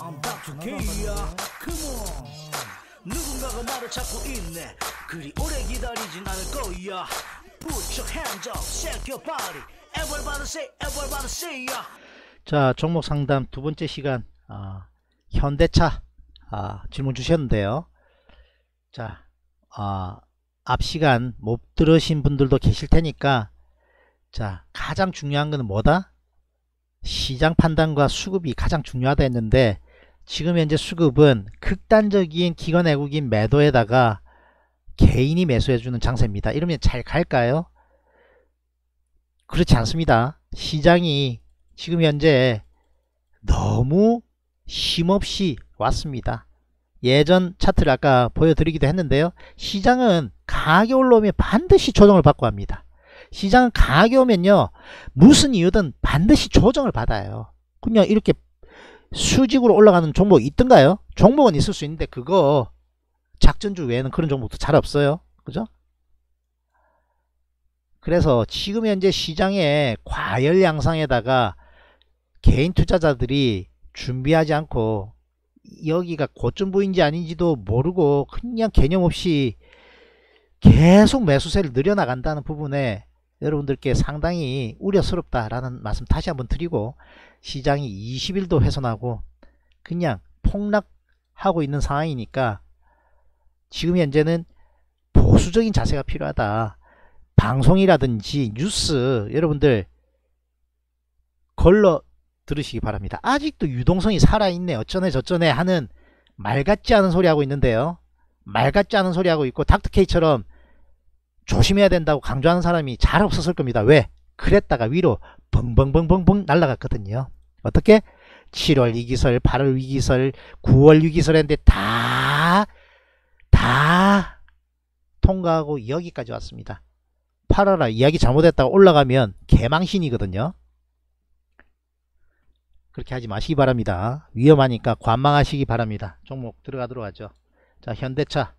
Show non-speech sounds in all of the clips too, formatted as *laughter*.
I'm back to K야 Come on 누군가가 나를 찾고 있네 그리 오래 기다리진 않을 거야 Put your hands up, shake your body Everybody say, everybody say yeah. 자 종목 상담 두 번째 시간 아, 현대차 아, 질문 주셨는데요 자 아, 앞 시간 못 들으신 분들도 계실 테니까 자 가장 중요한 것은 뭐다? 시장 판단과 수급이 가장 중요하다 했는데 지금 현재 수급은 극단적인 기관 외국인 매도에다가 개인이 매수해주는 장세입니다. 이러면 잘 갈까요? 그렇지 않습니다. 시장이 지금 현재 너무 힘없이 왔습니다. 예전 차트를 아까 보여드리기도 했는데요. 시장은 가격이 올라오면 반드시 조정을 받고 합니다. 시장을 강하게 오면요. 무슨 이유든 반드시 조정을 받아요. 그냥 이렇게 수직으로 올라가는 종목이 있던가요? 종목은 있을 수 있는데 그거 작전주 외에는 그런 종목도 잘 없어요. 그죠? 그래서 지금 현재 시장의 과열 양상에다가 개인 투자자들이 준비하지 않고 여기가 고점 부인지 아닌지도 모르고 그냥 개념 없이 계속 매수세를 늘려나간다는 부분에 여러분들께 상당히 우려스럽다라는 말씀 다시 한번 드리고 시장이 20일도 훼손하고 그냥 폭락하고 있는 상황이니까 지금 현재는 보수적인 자세가 필요하다. 방송이라든지 뉴스 여러분들 걸러 들으시기 바랍니다. 아직도 유동성이 살아있네 어쩌네 저쩌네 하는 말 같지 않은 소리 하고 있는데요. 말 같지 않은 소리 하고 있고 닥터케이처럼 조심해야 된다고 강조하는 사람이 잘 없었을 겁니다. 왜? 그랬다가 위로 벙벙벙벙벙 날라갔거든요. 어떻게? 7월 위기설, 8월 위기설, 9월 위기설 했는데 다, 다 통과하고 여기까지 왔습니다. 8월에 이야기 잘못했다가 올라가면 개망신이거든요. 그렇게 하지 마시기 바랍니다. 위험하니까 관망하시기 바랍니다. 종목 들어가도록 하죠. 자 현대차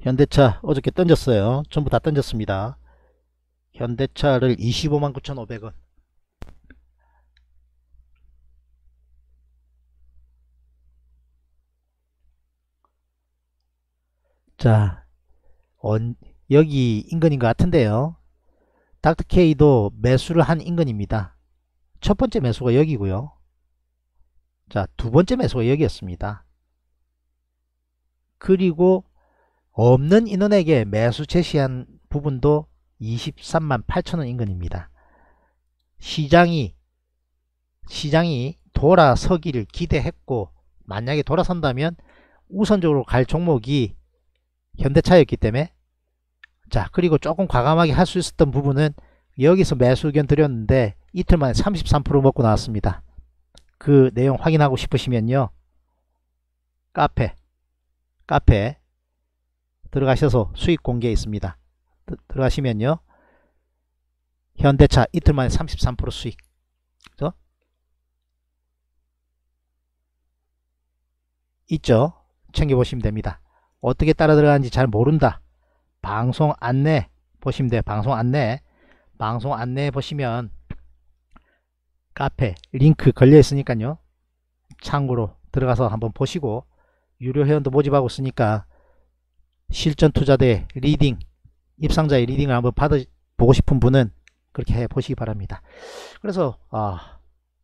현대차 어저께 던졌어요. 전부 다 던졌습니다. 현대차를 25만 9,500원 자 언, 여기 인근인 것 같은데요. 닥터케이도 매수를 한 인근입니다. 첫 번째 매수가 여기고요. 자, 두 번째 매수가 여기였습니다. 그리고 없는 인원에게 매수 제시한 부분도 23만 8천원 인근입니다. 시장이 시장이 돌아서기를 기대했고 만약에 돌아선다면 우선적으로 갈 종목이 현대차였기 때문에 자 그리고 조금 과감하게 할 수 있었던 부분은 여기서 매수 의견 드렸는데 이틀 만에 33% 먹고 나왔습니다. 그 내용 확인하고 싶으시면요. 카페 카페 들어가셔서 수익 공개 있습니다. 들어가시면요. 현대차 이틀 만에 33% 수익. 그죠? 있죠? 챙겨보시면 됩니다. 어떻게 따라 들어가는지 잘 모른다. 방송 안내 보시면 돼요. 방송 안내. 방송 안내 보시면 카페 링크 걸려 있으니까요. 참고로 들어가서 한번 보시고 유료 회원도 모집하고 있으니까 실전투자대 리딩 입상자의 리딩을 한번 받아 보고 싶은 분은 그렇게 해 보시기 바랍니다 그래서 아,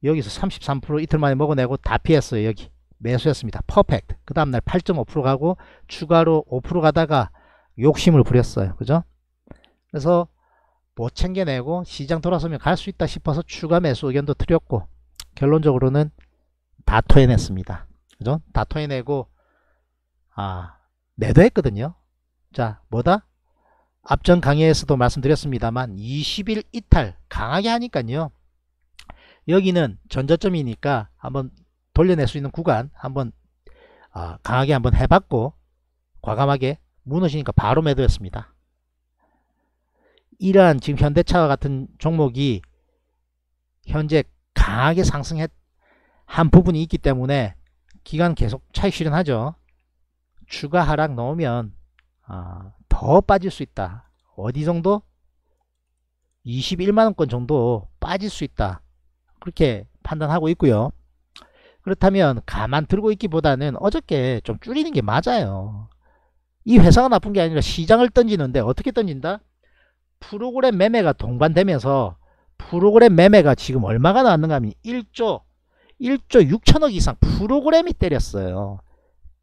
여기서 33% 이틀 만에 먹어내고 다 피했어요 여기 매수했습니다 퍼펙트 그 다음날 8.5% 가고 추가로 5% 가다가 욕심을 부렸어요 그죠 그래서 못 챙겨내고 시장 돌아서면 갈 수 있다 싶어서 추가 매수 의견도 드렸고 결론적으로는 다 토해냈습니다 그죠 다 토해내고 아 매도했거든요. 자, 뭐다? 앞전 강의에서도 말씀드렸습니다만 20일 이탈 강하게 하니까요. 여기는 전저점이니까 한번 돌려낼 수 있는 구간 한번 어, 강하게 한번 해봤고 과감하게 무너지니까 바로 매도했습니다. 이러한 지금 현대차와 같은 종목이 현재 강하게 상승한 부분이 있기 때문에 기간 계속 차익 실현하죠. 추가 하락 넣으면 아, 더 빠질 수 있다. 어디 정도? 21만원권 정도 빠질 수 있다. 그렇게 판단하고 있고요. 그렇다면 가만 들고 있기보다는 어저께 좀 줄이는 게 맞아요. 이 회사가 나쁜 게 아니라 시장을 던지는데 어떻게 던진다? 프로그램 매매가 동반되면서 프로그램 매매가 지금 얼마가 나왔는가 하면 1조 1조 6천억 이상 프로그램이 때렸어요.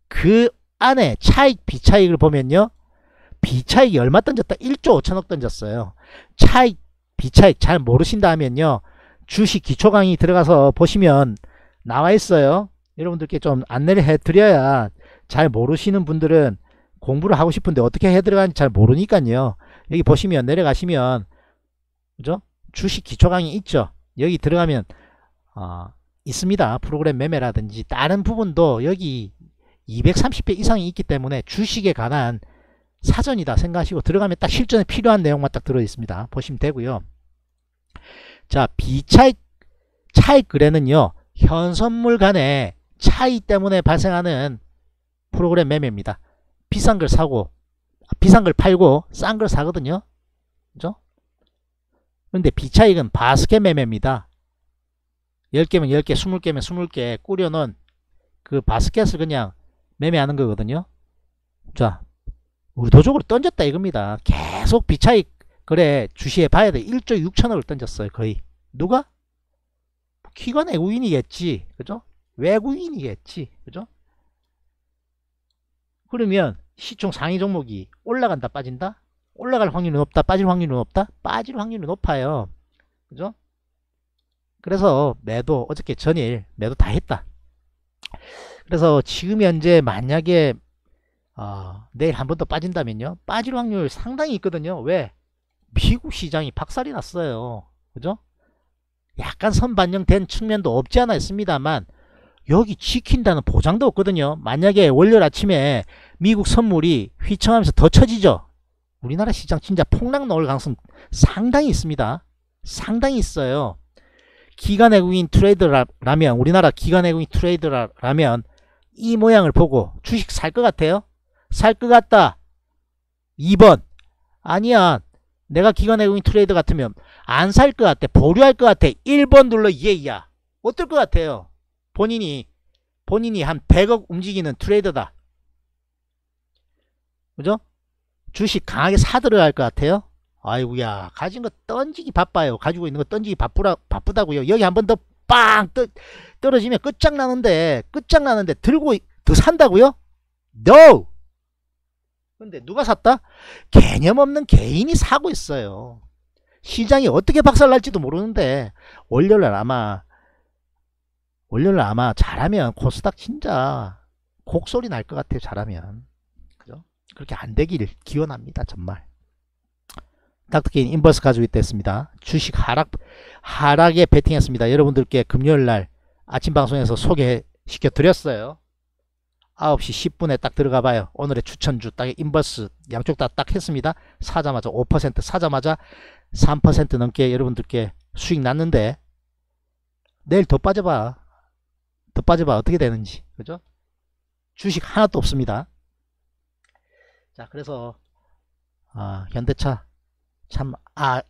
그 안에 차익 비차익을 보면요. 비차익이 얼마 던졌다? 1조 5천억 던졌어요. 차익 비차익 잘 모르신다 하면요. 주식 기초 강의 들어가서 보시면 나와 있어요. 여러분들께 좀 안내를 해드려야 잘 모르시는 분들은 공부를 하고 싶은데 어떻게 해들어가는지 잘 모르니까요. 여기 보시면 내려가시면 그죠? 주식 기초 강의 있죠. 여기 들어가면 어, 있습니다. 프로그램 매매라든지 다른 부분도 여기 230배 이상이 있기 때문에 주식에 관한 사전이다 생각하시고 들어가면 딱 실전에 필요한 내용만 딱 들어있습니다. 보시면 되고요. 자 비차익 차익 거래는요. 현선물 간의 차이 때문에 발생하는 프로그램 매매입니다. 비싼 걸 사고 아, 비싼 걸 팔고 싼 걸 사거든요. 그죠? 근데 비차익은 바스켓 매매입니다. 10개면 10개, 20개면 20개 꾸려놓은 그 바스켓을 그냥 매매하는 거거든요. 자, 의도적으로 던졌다 이겁니다. 계속 비차익 거래 주시에 봐야 돼. 1조 6천억을 던졌어요. 거의. 누가? 뭐 기관 외국인이겠지. 그죠? 외국인이겠지. 그죠? 그러면 시총 상위 종목이 올라간다 빠진다? 올라갈 확률은 없다. 빠질 확률은 없다. 빠질 확률은 높아요. 그죠? 그래서 매도 어저께 전일 매도 다 했다. 그래서 지금 현재 만약에 어, 내일 한 번 더 빠진다면요 빠질 확률 상당히 있거든요 왜 미국 시장이 박살이 났어요 그죠 약간 선반영된 측면도 없지 않아 있습니다만 여기 지킨다는 보장도 없거든요 만약에 월요일 아침에 미국 선물이 휘청하면서 더 쳐지죠 우리나라 시장 진짜 폭락 나올 가능성 상당히 있습니다 상당히 있어요 기관 외국인 트레이더라면 우리나라 기관 외국인 트레이더라면 이 모양을 보고 주식 살 것 같아요? 살 것 같다. 2번 아니야 내가 기관 외국인 트레이더 같으면 안 살 것 같아. 보류할 것 같아. 1번 눌러 예이야. 어떨 것 같아요? 본인이 본인이 한 100억 움직이는 트레이더다. 그죠? 주식 강하게 사들어야 할 것 같아요. 아이고야 가진 거 던지기 바빠요 가지고 있는 거 던지기 바쁘라 바쁘다고요 여기 한 번 더 빵 떨어지면 끝장나는데 끝장나는데 들고 더 산다고요? NO! 근데 누가 샀다? 개념 없는 개인이 사고 있어요 시장이 어떻게 박살날지도 모르는데 월요일날 아마 월요일날 아마 잘하면 코스닥 진짜 곡소리 날 것 같아요 잘하면 그죠? 그렇게 안 되길 기원합니다 정말 닥터킨 인버스 가지고 있다 했습니다. 주식 하락, 하락에 베팅했습니다. 여러분들께 금요일 날 아침 방송에서 소개시켜 드렸어요. 9시 10분에 딱 들어가 봐요. 오늘의 추천주 딱 인버스 양쪽 다 딱 했습니다. 사자마자 5% 사자마자 3% 넘게 여러분들께 수익 났는데 내일 더 빠져봐. 더 빠져봐. 어떻게 되는지. 그죠? 주식 하나도 없습니다. 자, 그래서 아, 현대차 참 아,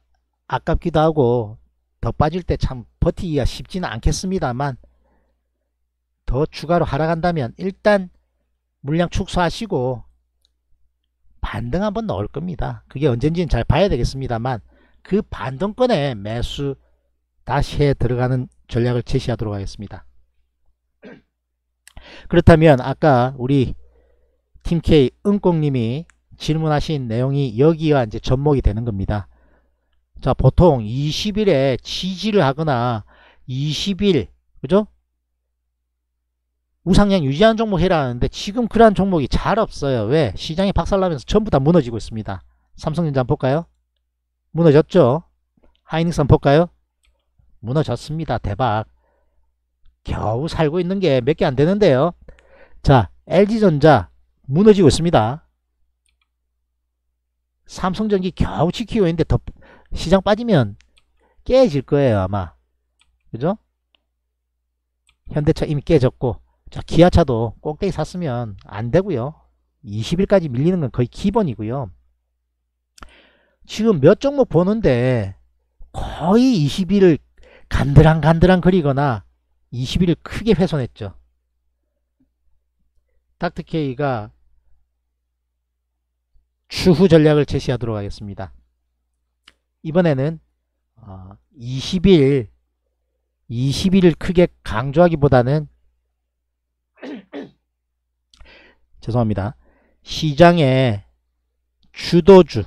아깝기도 하고 더 빠질 때 참 버티기가 쉽지는 않겠습니다만 더 추가로 하락한다면 일단 물량 축소하시고 반등 한번 넣을 겁니다. 그게 언젠지는 잘 봐야 되겠습니다만 그 반등권에 매수 다시 해 들어가는 전략을 제시하도록 하겠습니다. 그렇다면 아까 우리 팀K 은꽁님이 질문하신 내용이 여기가 이제 접목이 되는 겁니다. 자, 보통 20일에 지지를 하거나 20일, 그죠? 우상향 유지하는 종목 해라 는데 지금 그러한 종목이 잘 없어요. 왜? 시장이 박살나면서 전부 다 무너지고 있습니다. 삼성전자 한번 볼까요? 무너졌죠? 하이닉스 한번 볼까요? 무너졌습니다. 대박. 겨우 살고 있는 게 몇 개 안 되는데요. 자, LG전자 무너지고 있습니다. 삼성전기 겨우 지키고 있는데 더 시장 빠지면 깨질 거예요 아마 그죠? 현대차 이미 깨졌고 자 기아차도 꼭대기 샀으면 안되고요 20일까지 밀리는 건 거의 기본이고요 지금 몇 종목 보는데 거의 20일을 간드랑간드랑 그리거나 20일을 크게 훼손했죠 닥터케이가 추후 전략을 제시하도록 하겠습니다. 이번에는 20일 어, 20일을 크게 강조하기보다는 *clears throat* 죄송합니다. 시장의 주도주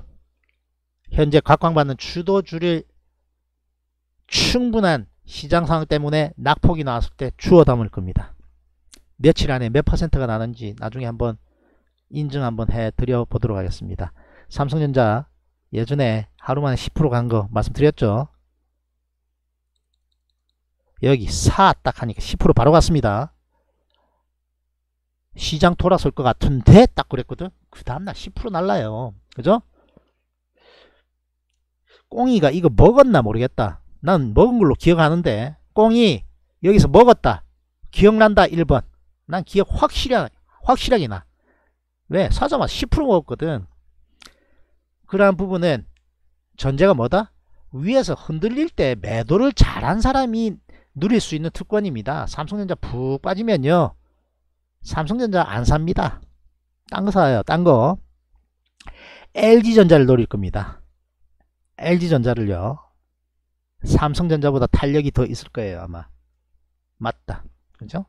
현재 각광받는 주도주를 충분한 시장 상황 때문에 낙폭이 나왔을 때 주워 담을 겁니다. 며칠 안에 몇 퍼센트가 나는지 나중에 한번 인증 한번 해드려 보도록 하겠습니다. 삼성전자 예전에 하루만에 10%간 거 말씀드렸죠. 여기 4 딱 하니까 10% 바로 갔습니다. 시장 돌아설 것 같은데 딱 그랬거든. 그 다음날 10% 날라요. 그죠? 꽁이가 이거 먹었나 모르겠다. 난 먹은 걸로 기억하는데 꽁이 여기서 먹었다. 기억난다 1번. 난 기억 확실하, 확실하게 나. 왜? 사자마자 10% 먹었거든. 그러한 부분은 전제가 뭐다? 위에서 흔들릴 때 매도를 잘한 사람이 누릴 수 있는 특권입니다. 삼성전자 푹 빠지면요. 삼성전자 안 삽니다. 딴 거 사요. 딴 거. LG전자를 노릴 겁니다. LG전자를요. 삼성전자보다 탄력이 더 있을 거예요. 아마. 맞다. 그죠?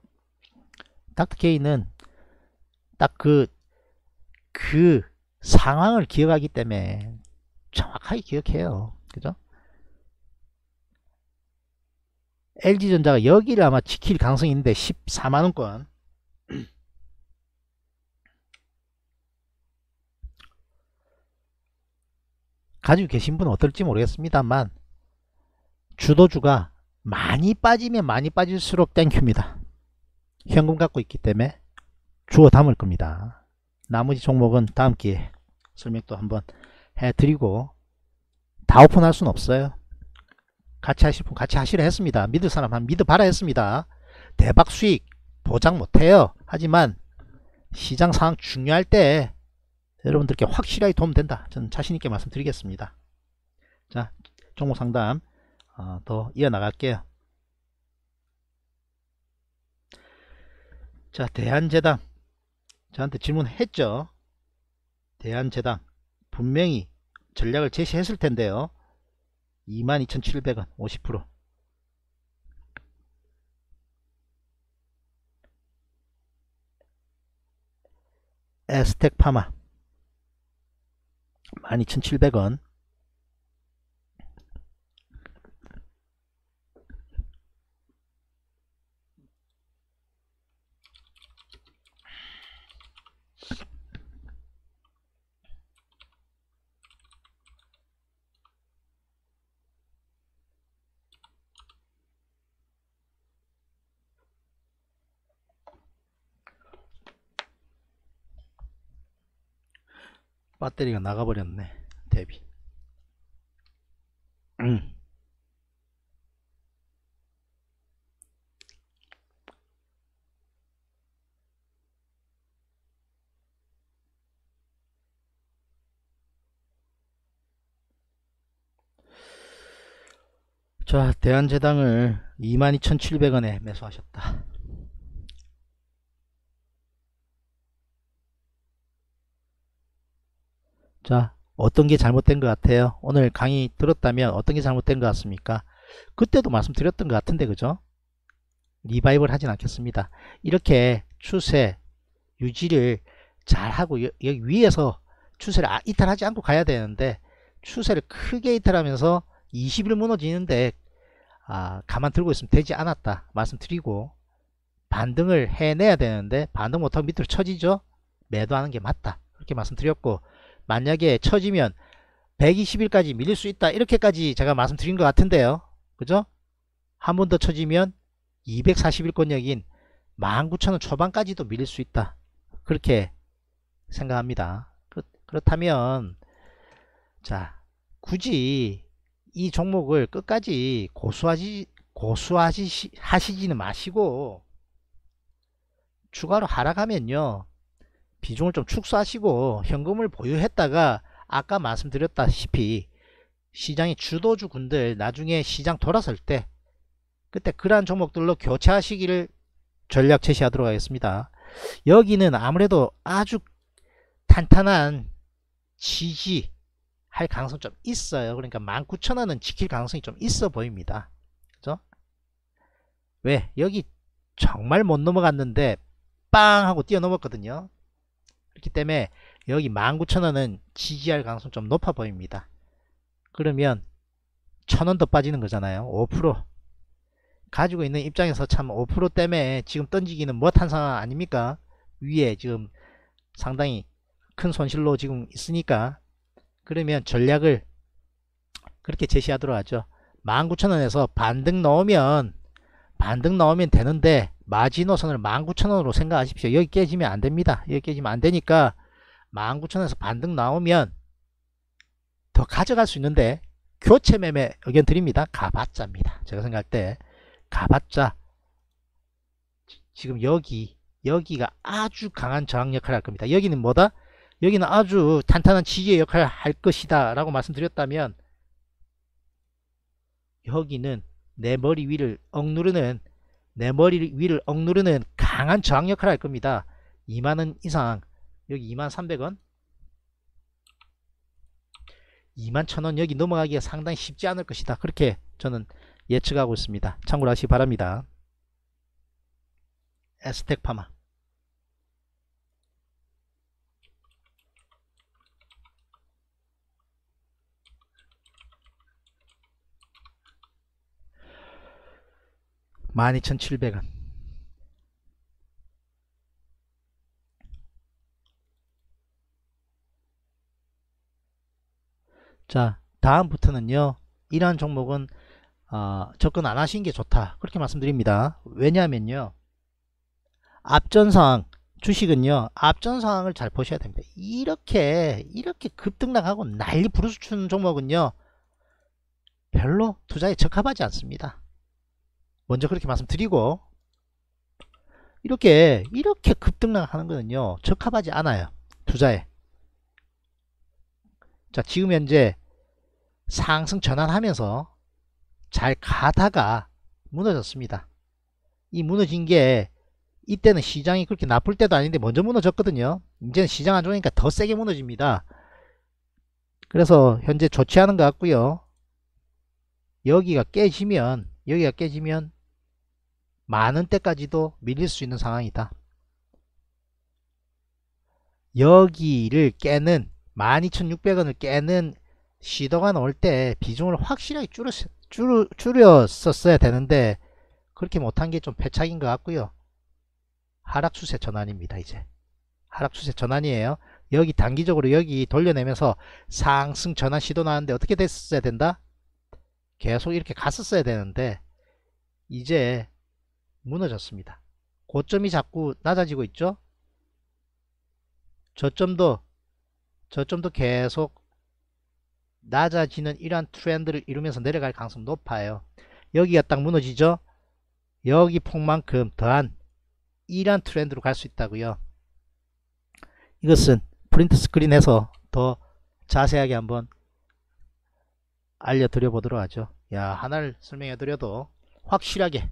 닥터케이는 딱그 그 상황을 기억하기 때문에 정확하게 기억해요. 그죠? LG전자가 여기를 아마 지킬 가능성이 있는데 14만원권 *clears throat* 가지고 계신 분은 어떨지 모르겠습니다만 주도주가 많이 빠지면 많이 빠질수록 땡큐입니다. 현금 갖고 있기 때문에 주워 담을 겁니다. 나머지 종목은 다음 기회에 설명도 한번 해드리고 다 오픈할 수는 없어요. 같이 하실 분 같이 하시려 했습니다. 믿을 사람 한 믿어봐라 했습니다. 대박 수익 보장 못해요. 하지만 시장 상황 중요할 때 여러분들께 확실하게 도움된다. 저는 자신있게 말씀드리겠습니다. 자, 종목 상담 어, 더 이어나갈게요. 자, 대한재당 저한테 질문했죠. 대한재당 분명히 전략을 제시했을 텐데요. 22,700원 50% 에스텍 파마 12,700원 배터리가 나가버렸네 대비 음. 자 대한제당을 22,700원에 매수하셨다 자 어떤 게 잘못된 것 같아요 오늘 강의 들었다면 어떤 게 잘못된 것 같습니까 그때도 말씀드렸던 것 같은데 그죠 리바이벌 하진 않겠습니다 이렇게 추세 유지를 잘하고 여기 위에서 추세를 아, 이탈하지 않고 가야 되는데 추세를 크게 이탈하면서 20일 무너지는데 아, 가만 들고 있으면 되지 않았다 말씀드리고 반등을 해내야 되는데 반등 못하고 밑으로 쳐지죠 매도하는 게 맞다 그렇게 말씀드렸고 만약에 처지면 120일까지 밀릴 수 있다 이렇게까지 제가 말씀드린 것 같은데요 그죠 한 번 더 처지면 240일권역인 19,000원 초반까지도 밀릴 수 있다 그렇게 생각합니다 그렇다면 자 굳이 이 종목을 끝까지 고수하지 고수하시 하시지는 마시고 추가로 하락하면요 비중을 좀 축소하시고 현금을 보유했다가 아까 말씀드렸다시피 시장의 주도주군들 나중에 시장 돌아설 때 그때 그러한 종목들로 교체하시기를 전략 제시하도록 하겠습니다. 여기는 아무래도 아주 탄탄한 지지할 가능성 좀 있어요. 그러니까 19,000원은 지킬 가능성이 좀 있어 보입니다. 그죠? 왜? 여기 정말 못 넘어갔는데 빵 하고 뛰어넘었거든요. 그렇기 때문에 여기 19,000원은 지지할 가능성 이좀 높아 보입니다. 그러면 1,000원 더 빠지는 거잖아요. 5% 가지고 있는 입장에서 참 5% 때문에 지금 던지기는 못한 상황 아닙니까? 위에 지금 상당히 큰 손실로 지금 있으니까 그러면 전략을 그렇게 제시하도록 하죠. 19,000원에서 반등 넣으면 반등 나오면 되는데 마지노선을 19,000원으로 생각하십시오. 여기 깨지면 안됩니다. 여기 깨지면 안되니까 19,000원에서 반등 나오면 더 가져갈 수 있는데 교체 매매 의견 드립니다. 가봤자입니다. 제가 생각할 때 가봤자 지금 여기 여기가 아주 강한 저항 역할을 할 겁니다. 여기는 뭐다? 여기는 아주 탄탄한 지지의 역할을 할 것이다 라고 말씀드렸다면 여기는 내 머리 위를 억누르는 내 머리 위를 억누르는 강한 저항 역할을 할 겁니다. 2만원 이상 여기 2만 300원 2만 천원 여기 넘어가기가 상당히 쉽지 않을 것이다. 그렇게 저는 예측하고 있습니다. 참고를 하시기 바랍니다. 에스텍 파마 12,700원 자 다음부터는요 이러한 종목은 어, 접근 안 하시는 게 좋다 그렇게 말씀드립니다 왜냐하면요 앞전 상황 주식은요 앞전 상황을 잘 보셔야 됩니다 이렇게 이렇게 급등락하고 난리 부르스치는 종목은요 별로 투자에 적합하지 않습니다 먼저 그렇게 말씀드리고 이렇게 이렇게 급등락하는 거는요 적합하지 않아요 투자에 자 지금 현재 상승 전환하면서 잘 가다가 무너졌습니다 이 무너진 게 이때는 시장이 그렇게 나쁠 때도 아닌데 먼저 무너졌거든요 이제는 시장 안 좋으니까 더 세게 무너집니다 그래서 현재 좋지 않은 것 같고요 여기가 깨지면 여기가 깨지면 많은 때까지도 밀릴 수 있는 상황이다. 여기를 깨는 12,600원을 깨는 시도가 나올 때 비중을 확실하게 줄였, 줄, 줄였었어야 되는데 그렇게 못한 게 좀 패착인 것 같고요. 하락 추세 전환입니다. 이제 하락 추세 전환이에요. 여기 단기적으로 여기 돌려내면서 상승 전환 시도 나는데 어떻게 됐어야 된다? 계속 이렇게 갔었어야 되는데 이제 무너졌습니다. 고점이 자꾸 낮아지고 있죠. 저점도 저점도 계속 낮아지는 이러한 트렌드를 이루면서 내려갈 가능성이 높아요. 여기가 딱 무너지죠. 여기 폭만큼 더한 이러한 트렌드로 갈 수 있다고요. 이것은 프린트 스크린에서 더 자세하게 한번 알려드려 보도록 하죠. 야 하나를 설명해 드려도 확실하게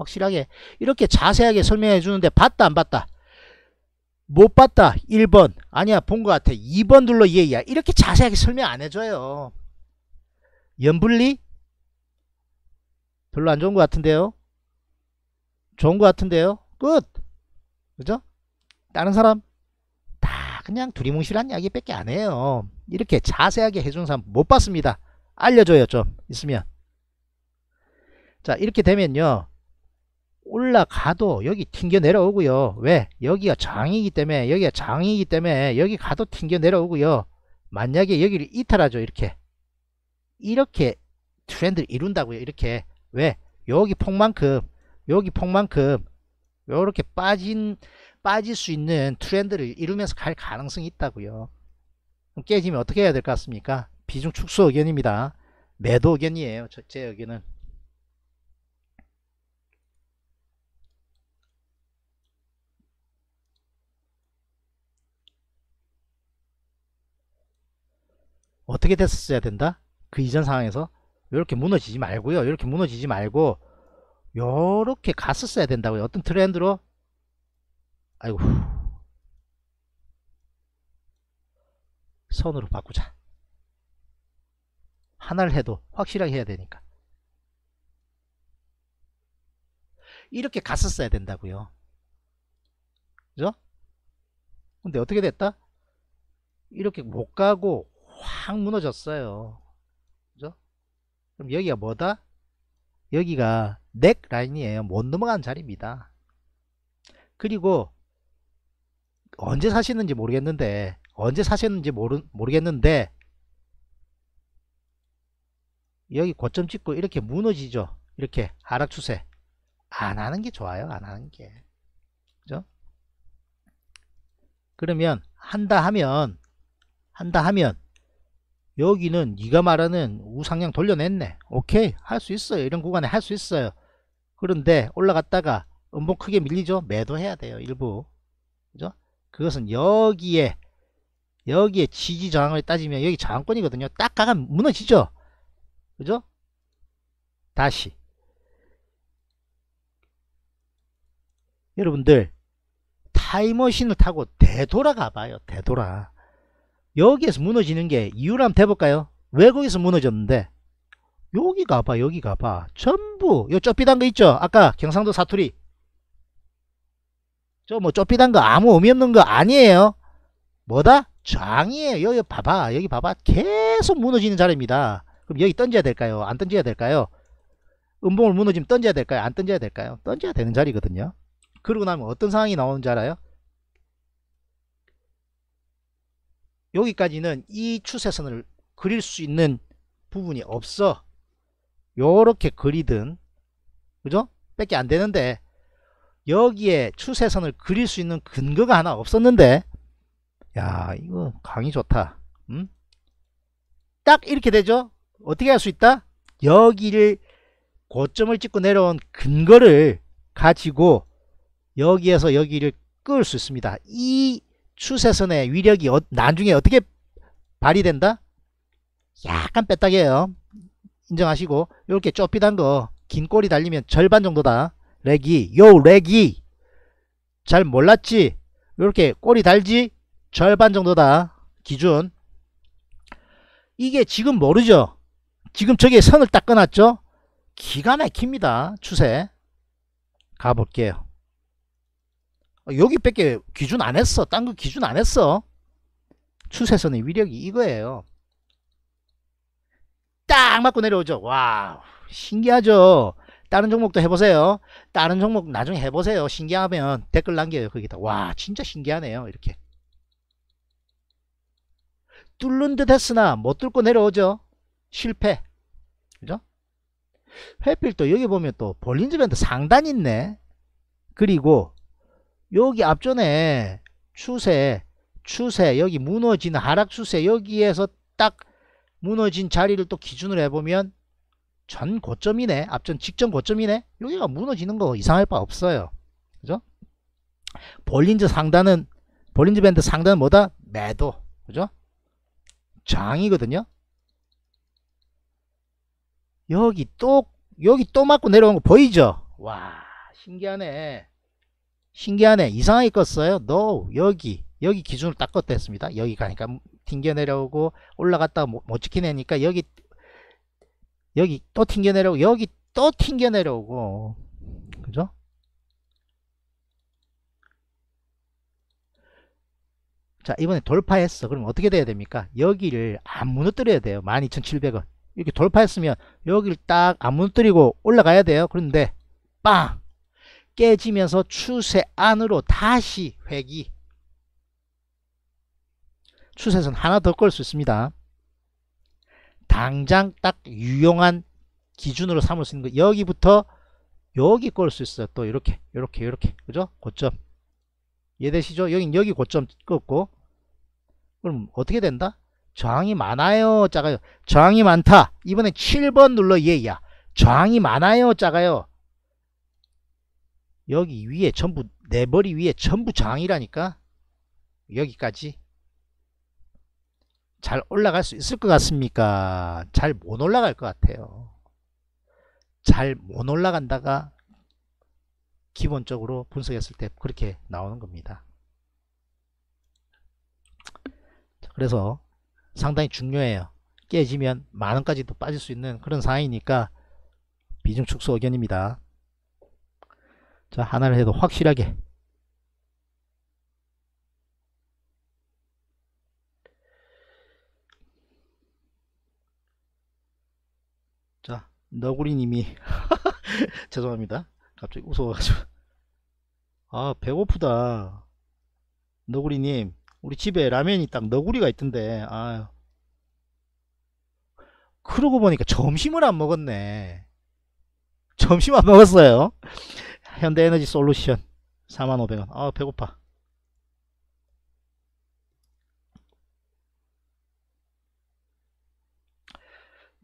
확실하게 이렇게 자세하게 설명해 주는데 봤다 안 봤다 못 봤다 1번 아니야 본 것 같아 2번 둘러 얘기야 이렇게 자세하게 설명 안 해줘요 연분리 별로 안 좋은 것 같은데요 좋은 것 같은데요 끝 그죠 다른 사람 다 그냥 두리뭉실한 이야기 밖에 안 해요 이렇게 자세하게 해준 사람 못 봤습니다 알려줘요 좀 있으면 자 이렇게 되면요 올라가도 여기 튕겨 내려오고요. 왜? 여기가 장이기 때문에 여기가 장이기 때문에 여기 가도 튕겨 내려오고요. 만약에 여기를 이탈하죠. 이렇게 이렇게 트렌드를 이룬다고요. 이렇게 왜? 여기 폭만큼 여기 폭만큼 이렇게 빠진 빠질 수 있는 트렌드를 이루면서 갈 가능성이 있다고요. 깨지면 어떻게 해야 될 것 같습니까? 비중 축소 의견입니다. 매도 의견이에요. 제 의견은. 어떻게 됐었어야 된다? 그 이전 상황에서 이렇게 무너지지 말고요. 이렇게 무너지지 말고 이렇게 갔었어야 된다고요. 어떤 트렌드로 아이고 선으로 바꾸자. 하나를 해도 확실하게 해야 되니까. 이렇게 갔었어야 된다고요. 그죠? 근데 어떻게 됐다? 이렇게 못 가고 쫙 무너졌어요. 그죠? 그럼 여기가 뭐다? 여기가 넥 라인이에요. 못 넘어간 자리입니다. 그리고 언제 사시는지 모르겠는데 언제 사셨는지 모르, 모르겠는데 여기 고점 찍고 이렇게 무너지죠. 이렇게 하락 추세 안 하는 게 좋아요. 안 하는 게. 그죠? 그러면 한다 하면 한다 하면 여기는 네가 말하는 우상향 돌려냈네 오케이 할 수 있어요 이런 구간에 할 수 있어요 그런데 올라갔다가 음봉 크게 밀리죠 매도해야 돼요 일부 그죠 그것은 여기에 여기에 지지 저항을 따지면 여기 저항권이거든요 딱 가면 무너지죠 그죠 다시 여러분들 타이머신을 타고 되돌아가 봐요 되돌아 여기에서 무너지는 게 이유를 한번 대볼까요? 왜 거기서 무너졌는데? 여기 가봐 여기 가봐 전부 요 쩝비단 거 있죠? 아까 경상도 사투리 저뭐 쩝비단 거 아무 의미 없는 거 아니에요 뭐다? 장이에요 여기 봐봐 여기 봐봐 계속 무너지는 자리입니다 그럼 여기 던져야 될까요? 안 던져야 될까요? 음봉을 무너지면 던져야 될까요? 안 던져야 될까요? 던져야 되는 자리거든요 그러고 나면 어떤 상황이 나오는지 알아요? 여기까지는 이 추세선을 그릴 수 있는 부분이 없어 요렇게 그리든 그죠? 밖에 안 되는데 여기에 추세선을 그릴 수 있는 근거가 하나 없었는데 야 이거 강의 좋다 음? 딱 이렇게 되죠 어떻게 할 수 있다 여기를 고점을 찍고 내려온 근거를 가지고 여기에서 여기를 끌 수 있습니다 이 추세선의 위력이 어, 나중에 어떻게 발휘된다? 약간 뺐다게요. 인정하시고 이렇게 쪼삐단 거긴 꼬리 달리면 절반 정도다. 렉이 요 렉이 잘 몰랐지? 이렇게 꼬리 달지? 절반 정도다. 기준 이게 지금 모르죠? 지금 저게 선을 딱끊놨죠 기가 막힙니다. 추세 가볼게요. 여기밖에 기준 안 했어. 딴 거 기준 안 했어. 추세선의 위력이 이거예요. 딱 맞고 내려오죠. 와 신기하죠. 다른 종목도 해보세요. 다른 종목 나중에 해보세요. 신기하면 댓글 남겨요. 거기다 와 진짜 신기하네요. 이렇게 뚫는 듯 했으나 못 뚫고 내려오죠. 실패. 그죠? 해필 또 여기 보면 또 볼린즈 밴드 상단 있네. 그리고 여기 앞전에 추세 추세 여기 무너진 하락 추세 여기에서 딱 무너진 자리를 또 기준으로 해보면 전 고점이네 앞전 직전 고점이네 여기가 무너지는 거 이상할 바 없어요 그죠 볼린즈 상단은 볼린즈 밴드 상단은 뭐다 매도 그죠 장이거든요 여기 또 여기 또 맞고 내려온 거 보이죠 와 신기하네 신기하네 이상하게 껐어요 no 여기 여기 기준을 딱 껐다 했습니다 여기 가니까 튕겨 내려오고 올라갔다가 뭐, 못, 지키내니까 여기 여기 또 튕겨 내려오고 여기 또 튕겨 내려오고 그죠 자 이번에 돌파했어 그럼 어떻게 돼야 됩니까 여기를 안 무너뜨려야 돼요 12,700원 이렇게 돌파했으면 여기를 딱 안 무너뜨리고 올라가야 돼요 그런데 빵 깨지면서 추세 안으로 다시 회귀 추세선 하나 더걸수 있습니다. 당장 딱 유용한 기준으로 삼을 수 있는 거 여기부터 여기 걸수 있어요. 또 이렇게 이렇게 이렇게 그죠? 고점 이해되시죠? 여긴 여기 고점 꺾고 그럼 어떻게 된다? 저항이 많아요 작아요? 저항이 많다 이번에 7번 눌러 이해야 저항이 많아요 작아요? 여기 위에 전부 내 머리 위에 전부 장이라니까 여기까지 잘 올라갈 수 있을 것 같습니까 잘 못 올라갈 것 같아요 잘 못 올라간다가 기본적으로 분석했을 때 그렇게 나오는 겁니다 그래서 상당히 중요해요 깨지면 만원까지도 빠질 수 있는 그런 상황이니까 비중 축소 의견입니다 자 하나를 해도 확실하게 자 너구리님이 *laughs* 죄송합니다 갑자기 웃어가지고 아 배고프다 너구리님 우리 집에 라면이 딱 너구리가 있던데 아유 그러고 보니까 점심을 안 먹었네 점심 안 먹었어요 현대에너지 솔루션 4만5백원아 배고파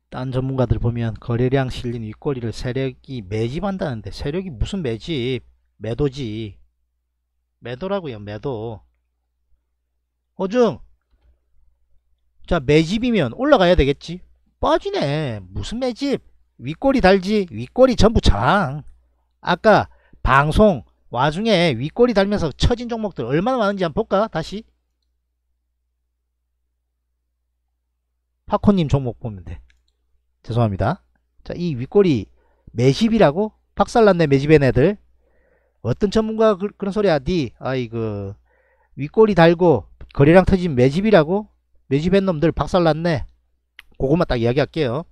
딴 전문가들 보면 거래량 실린 윗꼬리를 세력이 매집한다는데 세력이 무슨 매집 매도지 매도라고요 매도 어중 자 매집이면 올라가야 되겠지 빠지네 무슨 매집 윗꼬리 달지 윗꼬리 전부 장 아까 방송 와중에 윗꼬리 달면서 처진 종목들 얼마나 많은지 한번 볼까 다시 파코님 종목 보면 돼 죄송합니다 자 이 윗꼬리 매집이라고 박살났네 매집의 애들 어떤 전문가가 그, 런 소리야 니 아이 그 윗꼬리 달고 거래랑 터진 매집이라고 매집한 놈들 박살났네 그것만 딱 이야기할게요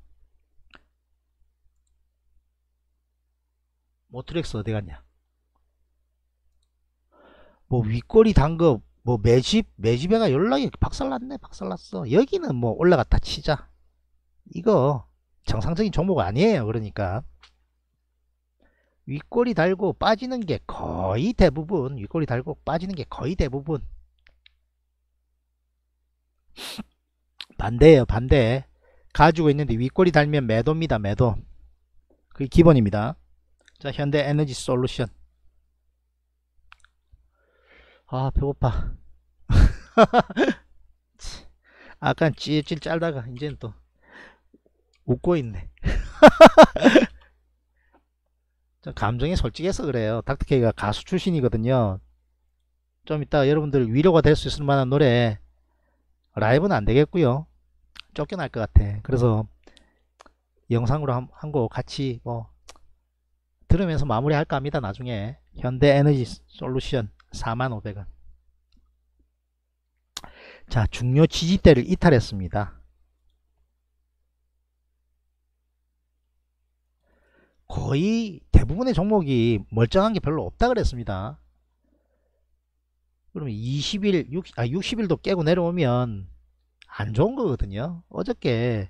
모트렉스 어디 갔냐 뭐윗골이 당급 뭐 매집 매집에가 연락이 박살났네 박살났어 여기는 뭐 올라갔다 치자 이거 정상적인 종목 아니에요 그러니까 윗골이 달고 빠지는 게 거의 대부분 윗골이 달고 빠지는 게 거의 대부분 반대예요 반대 가지고 있는데 윗골이 달면 매도입니다 매도 그게 기본입니다 자 현대 에너지 솔루션 아 배고파 *laughs* 아까 찔찔 짤다가 이제는 또 웃고 있네 *laughs* 감정이 솔직해서 그래요 닥터케이가 가수 출신이거든요 좀 이따 여러분들 위로가 될 수 있을 만한 노래 라이브는 안되겠고요 쫓겨날 것 같아 그래서 영상으로 한곡 같이 뭐 들으면서 마무리할까 합니다. 나중에 현대에너지 솔루션 4만5백원자 중요 지지대를 이탈했습니다. 거의 대부분의 종목이 멀쩡한 게 별로 없다 그랬습니다. 그러면 20일, 60, 아, 60일도 깨고 내려오면 안 좋은 거거든요. 어저께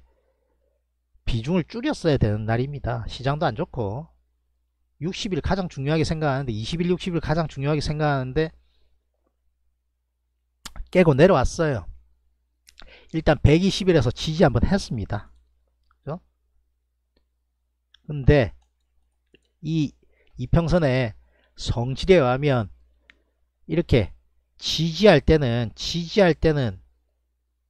비중을 줄였어야 되는 날입니다. 시장도 안 좋고 60일 가장 중요하게 생각하는데 20일 60일 가장 중요하게 생각하는데 깨고 내려왔어요 일단 120일에서 지지 한번 했습니다 그죠? 근데 이 이평선에 성질에 의하면 이렇게 지지할 때는 지지할 때는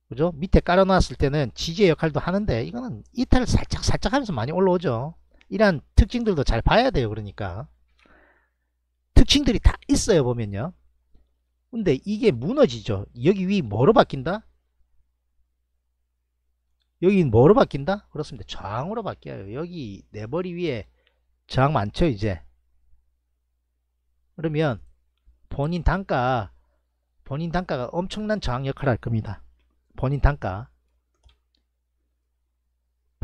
그죠? 밑에 깔아놨을 때는 지지의 역할도 하는데 이거는 이탈을 살짝 살짝 하면서 많이 올라오죠 이러한 특징들도 잘 봐야 돼요. 그러니까 특징들이 다 있어요. 보면요. 근데 이게 무너지죠. 여기 위 뭐로 바뀐다? 여기 뭐로 바뀐다? 그렇습니다. 저항으로 바뀌어요. 여기 내버리 위에 저항 많죠. 이제 그러면 본인 단가 본인 단가가 엄청난 저항 역할을 할 겁니다. 본인 단가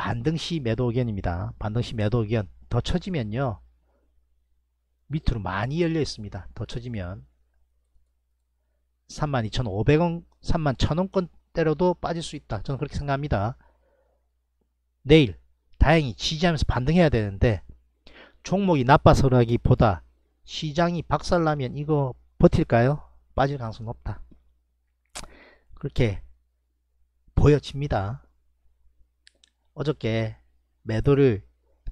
반등시 매도 의견입니다. 반등시 매도 의견 더 쳐지면요. 밑으로 많이 열려 있습니다. 더 쳐지면 32,500원, 3 1 0 0 0원권때로도 빠질 수 있다. 저는 그렇게 생각합니다. 내일 다행히 지지하면서 반등해야 되는데 종목이 나빠서라기보다 시장이 박살나면 이거 버틸까요? 빠질 가능성 높다. 그렇게 보여집니다. 어저께 매도를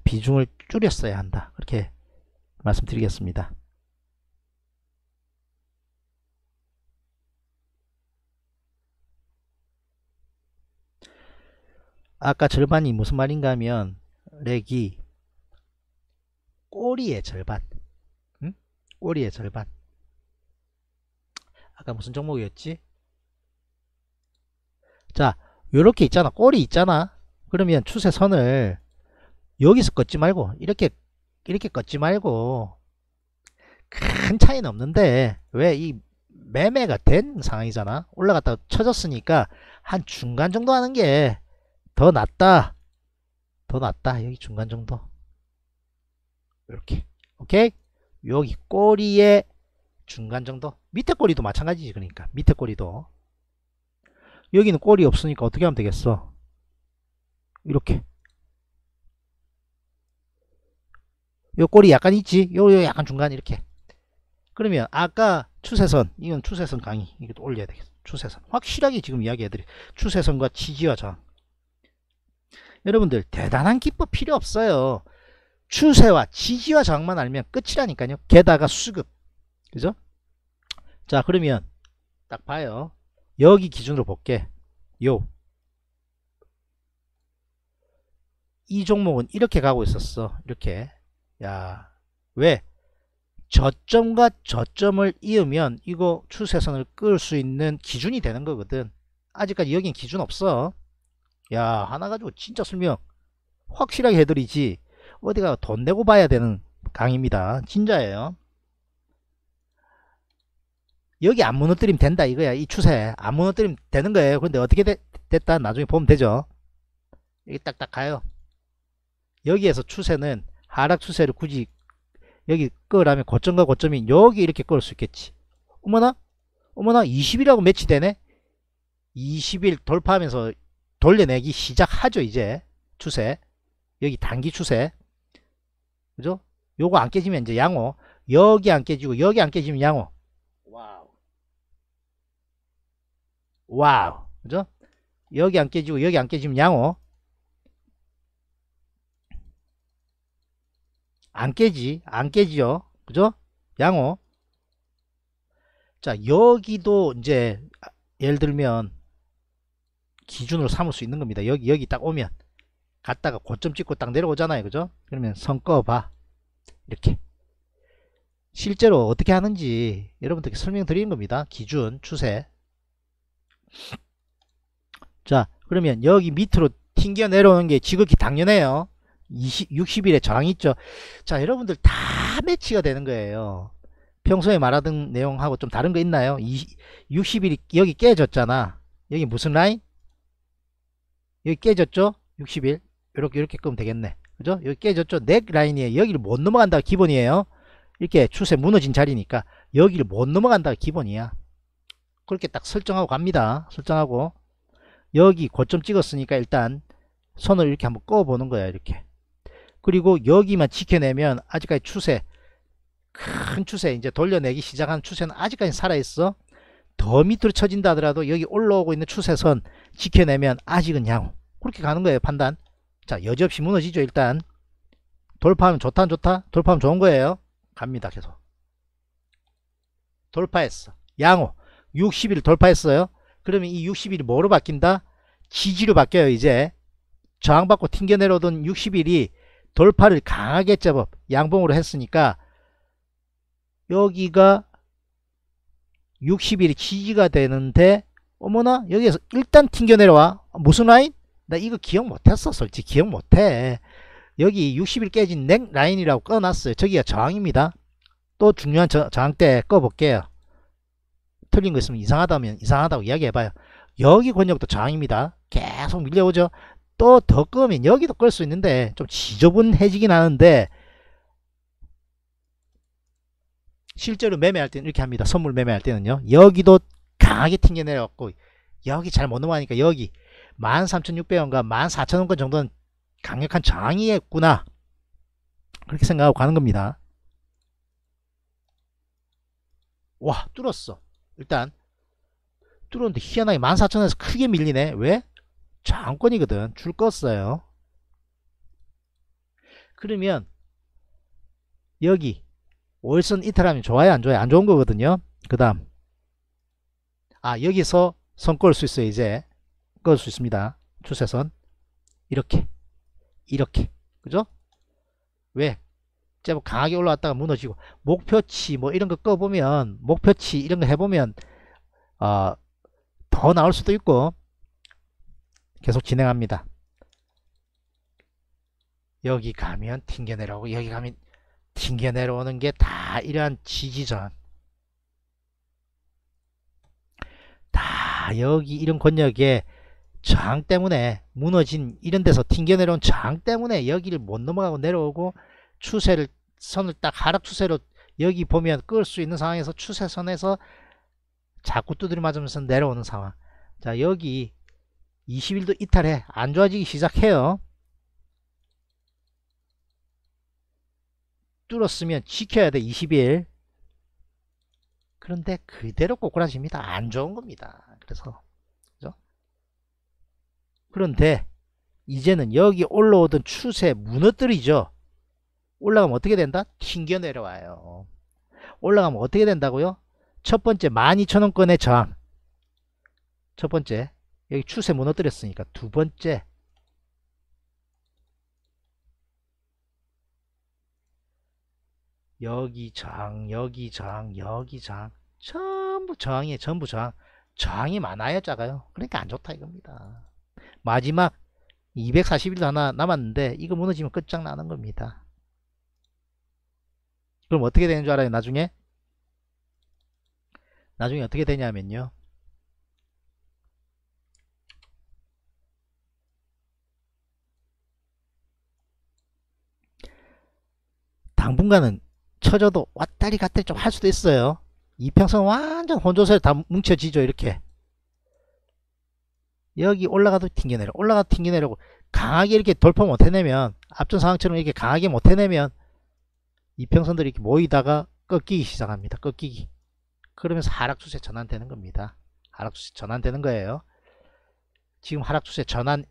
비중을 줄였어야 한다. 그렇게 말씀드리겠습니다. 아까 절반이 무슨 말인가 하면 렉이 꼬리의 절반 응? 꼬리의 절반 아까 무슨 종목이었지? 자 요렇게 있잖아 꼬리 있잖아 그러면 추세선을 여기서 걷지 말고 이렇게 이렇게 걷지 말고 큰 차이는 없는데 왜 이 매매가 된 상황이잖아 올라갔다 쳐졌으니까 한 중간 정도 하는 게 더 낫다 더 낫다 여기 중간 정도 이렇게 오케이 여기 꼬리에 중간 정도 밑에 꼬리도 마찬가지지 그러니까 밑에 꼬리도 여기는 꼬리 없으니까 어떻게 하면 되겠어 이렇게 요 꼴이 약간 있지 요, 요 약간 중간 이렇게 그러면 아까 추세선 이건 추세선 강의 이것도 올려야 되겠어 추세선 확실하게 지금 이야기해드릴 추세선과 지지와 저항 여러분들 대단한 기법 필요 없어요 추세와 지지와 저항만 알면 끝이라니까요 게다가 수급 그죠 자 그러면 딱 봐요 여기 기준으로 볼게 요이 종목은 이렇게 가고 있었어. 이렇게. 야, 왜? 저점과 저점을 이으면 이거 추세선을 끌 수 있는 기준이 되는 거거든. 아직까지 여긴 기준 없어. 야, 하나 가지고 진짜 설명 확실하게 해드리지. 어디가 돈 내고 봐야 되는 강입니다. 의 진짜예요. 여기 안 무너뜨리면 된다 이거야. 이 추세. 안 무너뜨리면 되는 거예요. 근데 어떻게 되, 됐다? 나중에 보면 되죠. 여기 딱딱 가요. 여기에서 추세는 하락 추세를 굳이 여기 끄라면 고점과 고점이 여기 이렇게 끌 수 있겠지 어머나 어머나 20이라고 매치되네 20일 돌파하면서 돌려내기 시작하죠 이제 추세 여기 단기 추세 그죠 요거 안 깨지면 이제 양호 여기 안 깨지고 여기 안 깨지면 양호 와우 와우 그죠 여기 안 깨지고 여기 안 깨지면 양호 안 깨지 안 깨지요 그죠 양호 자 여기도 이제 예를 들면 기준으로 삼을 수 있는 겁니다 여기 여기 딱 오면 갔다가 고점 찍고 딱 내려오잖아요 그죠 그러면 선꺼봐 이렇게 실제로 어떻게 하는지 여러분들께 설명드리는 겁니다 기준 추세 자 그러면 여기 밑으로 튕겨 내려오는 게 지극히 당연해요 20, 60일에 저항 있죠. 자, 여러분들 다 매치가 되는 거예요. 평소에 말하던 내용하고 좀 다른 거 있나요? 20, 60일이 여기 깨졌잖아. 여기 무슨 라인? 여기 깨졌죠? 60일. 이렇게 이렇게 끄면 되겠네. 그죠? 여기 깨졌죠? 넥 라인이에요. 여기를 못 넘어간다가 기본이에요. 이렇게 추세 무너진 자리니까 여기를 못 넘어간다가 기본이야. 그렇게 딱 설정하고 갑니다. 설정하고 여기 고점 찍었으니까 일단 손을 이렇게 한번 꺼보는 거야. 이렇게. 그리고 여기만 지켜내면 아직까지 추세 큰 추세 이제 돌려내기 시작한 추세는 아직까지 살아있어 더 밑으로 쳐진다 하더라도 여기 올라오고 있는 추세선 지켜내면 아직은 양호 그렇게 가는 거예요 판단 자 여지없이 무너지죠 일단 돌파하면 좋다 좋다 돌파하면 좋은 거예요 갑니다 계속 돌파했어 양호 60일 돌파했어요 그러면 이 60일이 뭐로 바뀐다 지지로 바뀌어요 이제 저항받고 튕겨내려오던 60일이 돌파를 강하게 잡아 양봉으로 했으니까 여기가 60일이 지지가 되는데 어머나 여기에서 일단 튕겨 내려와 무슨 라인? 나 이거 기억 못했어 솔직히 기억 못해 여기 60일 깨진 넥 라인이라고 꺼놨어요 저기가 저항입니다 또 중요한 저, 저항대 꺼볼게요 틀린 거 있으면 이상하다면 이상하다고 이야기해봐요 여기 권역도 저항입니다 계속 밀려오죠 또더 끄면 여기도 끌 수 있는데 좀 지저분해지긴 하는데 실제로 매매할 때는 이렇게 합니다. 선물 매매할 때는요. 여기도 강하게 튕겨내려갖고 여기 잘 못 넘어가니까 여기 13,600원과 14,000원권 정도는 강력한 장이겠구나. 그렇게 생각하고 가는 겁니다. 와 뚫었어. 일단 뚫었는데 희한하게 14,000원에서 크게 밀리네. 왜? 장권이거든. 줄 껐어요. 그러면 여기 월선 이탈하면 좋아요 안 좋아요 안 좋은 거거든요 그 다음 아 여기서 선끌수 있어요 이제 끌수 있습니다 추세선 이렇게 이렇게 그죠 왜 제법 뭐 강하게 올라왔다가 무너지고 목표치 뭐 이런 거 꺼보면 목표치 이런 거 해보면 어, 더 나올 수도 있고 계속 진행합니다. 여기 가면 튕겨 내려오고 여기 가면 튕겨 내려오는 게 다 이러한 지지전 다 여기 이런 권력에 저항 때문에 무너진 이런 데서 튕겨 내려온 저항 때문에 여기를 못 넘어가고 내려오고 추세를 선을 딱 하락 추세로 여기 보면 끌 수 있는 상황에서 추세선에서 자꾸 두드려 맞으면서 내려오는 상황 자 여기 20일도 이탈해 안 좋아지기 시작해요 뚫었으면 지켜야 돼 20일 그런데 그대로 꼬꾸라집니다 안 좋은 겁니다 그래서 그죠? 그런데 이제는 여기 올라오던 추세 무너뜨리죠 올라가면 어떻게 된다? 튕겨 내려와요 올라가면 어떻게 된다고요? 첫 번째 12,000원권의 저항 첫 번째 여기 추세 무너뜨렸으니까 두 번째 여기 저항 여기 저항 여기 저항 전부 저항이에요 전부 저항 저항이 많아요 작아요 그러니까 안 좋다 이겁니다 마지막 240일도 하나 남았는데 이거 무너지면 끝장나는 겁니다 그럼 어떻게 되는 줄 알아요 나중에 나중에 어떻게 되냐면요 당분간은 쳐져도 왔다리 갔다리 좀할 수도 있어요. 이평선 완전 혼조세로 다 뭉쳐지죠. 이렇게. 여기 올라가도 튕겨내려 올라가도 튕겨내려고 강하게 이렇게 돌파 못해내면 앞전 상황처럼 이렇게 강하게 못해내면 이평선들이 이렇게 모이다가 꺾이기 시작합니다. 꺾이기. 그러면서 하락 추세 전환되는 겁니다. 하락 추세 전환되는 거예요. 지금 하락 추세 전환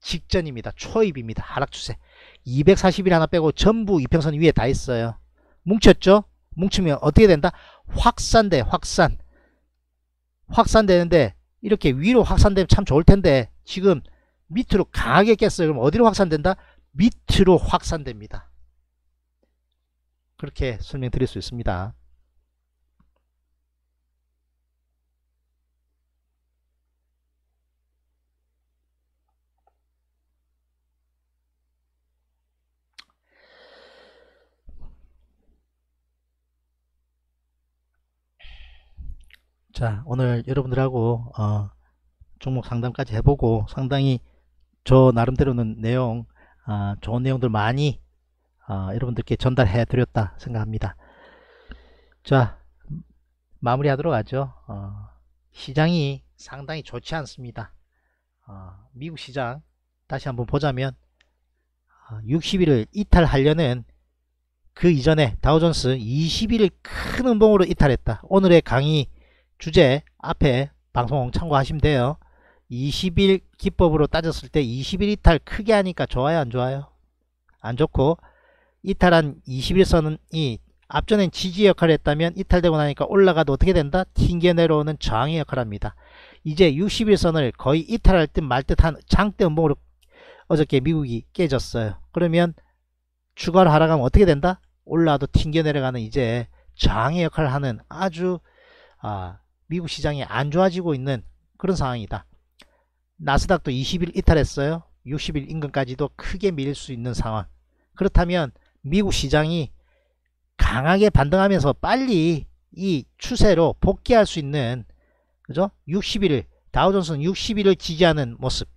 직전입니다. 초입입니다. 하락 추세. 240일 하나 빼고 전부 이평선 위에 다 있어요. 뭉쳤죠? 뭉치면 어떻게 된다? 확산돼 확산. 확산되는데 이렇게 위로 확산되면 참 좋을 텐데 지금 밑으로 강하게 깼어요. 그럼 어디로 확산된다? 밑으로 확산됩니다. 그렇게 설명드릴 수 있습니다. 자 오늘 여러분들하고 어, 종목 상담까지 해보고 상당히 저 나름대로는 내용 어, 좋은 내용들 많이 어, 여러분들께 전달해 드렸다 생각합니다 자 마무리 하도록 하죠 어, 시장이 상당히 좋지 않습니다 어, 미국 시장 다시 한번 보자면 60일을 아, 이탈하려는 그 이전에 다우존스 20일을 큰 음봉으로 이탈했다 오늘의 강의 주제 앞에 방송 참고하시면 돼요. 20일 기법으로 따졌을 때 20일 이탈 크게 하니까 좋아요 안 좋아요? 안 좋고 이탈한 2 0일선은이 앞전엔 지지 역할을 했다면 이탈되고 나니까 올라가도 어떻게 된다? 튕겨 내려오는 저항의 역할을 합니다. 이제 6 0일선을 거의 이탈할 듯 말 듯한 장대 음봉으로 어저께 미국이 깨졌어요. 그러면 추가로 하락하면 어떻게 된다? 올라도 튕겨 내려가는 이제 저항의 역할을 하는 아주 아, 미국 시장이 안 좋아지고 있는 그런 상황이다. 나스닥도 20일 이탈했어요. 60일 인근까지도 크게 밀릴 수 있는 상황. 그렇다면 미국 시장이 강하게 반등하면서 빨리 이 추세로 복귀할 수 있는 그죠? 60일을 다우존스는 60일을 지지하는 모습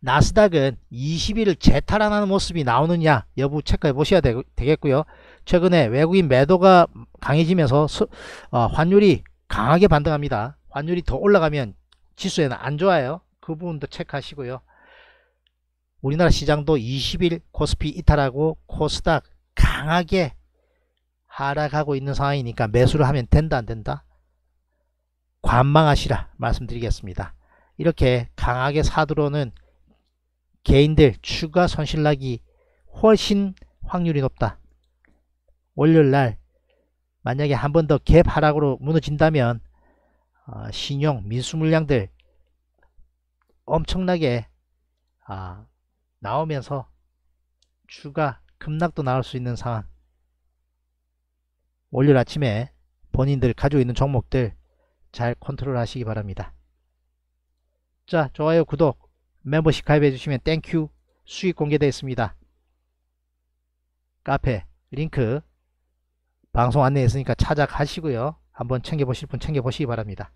나스닥은 20일을 재탈환하는 모습이 나오느냐 여부 체크해 보셔야 되, 겠고요 최근에 외국인 매도가 강해지면서 수, 어, 환율이 강하게 반등합니다. 환율이 더 올라가면 지수에는 안 좋아요. 그 부분도 체크하시고요. 우리나라 시장도 20일 코스피 이탈하고 코스닥 강하게 하락하고 있는 상황이니까 매수를 하면 된다 안 된다? 관망하시라 말씀드리겠습니다. 이렇게 강하게 사들어오는 개인들 추가 손실나기 훨씬 확률이 높다. 월요일날 만약에 한 번 더 갭 하락으로 무너진다면 어, 신용, 민수물량들 엄청나게 아, 나오면서 추가 급락도 나올 수 있는 상황 월요일 아침에 본인들 가지고 있는 종목들 잘 컨트롤 하시기 바랍니다. 자 좋아요 구독 멤버십 가입해 주시면 땡큐 수익 공개되어 있습니다. 카페 링크 방송 안내했으니까 찾아가시고요. 한번 챙겨보실 분 챙겨보시기 바랍니다.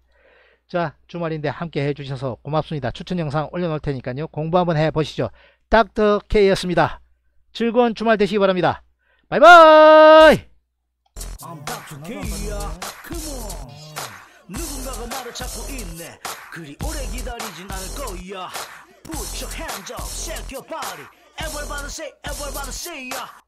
자 주말인데 함께 해주셔서 고맙습니다. 추천 영상 올려놓을 테니까요. 공부 한번 해보시죠. 닥터K였습니다. 즐거운 주말 되시기 바랍니다. 바이바이! I'm Dr. K야. Come on. 누군가가 나를 찾고 있네. 그리 오래 기다리진 않을 거야. Put your hands up, shake your body. Everybody say, everybody say, yeah.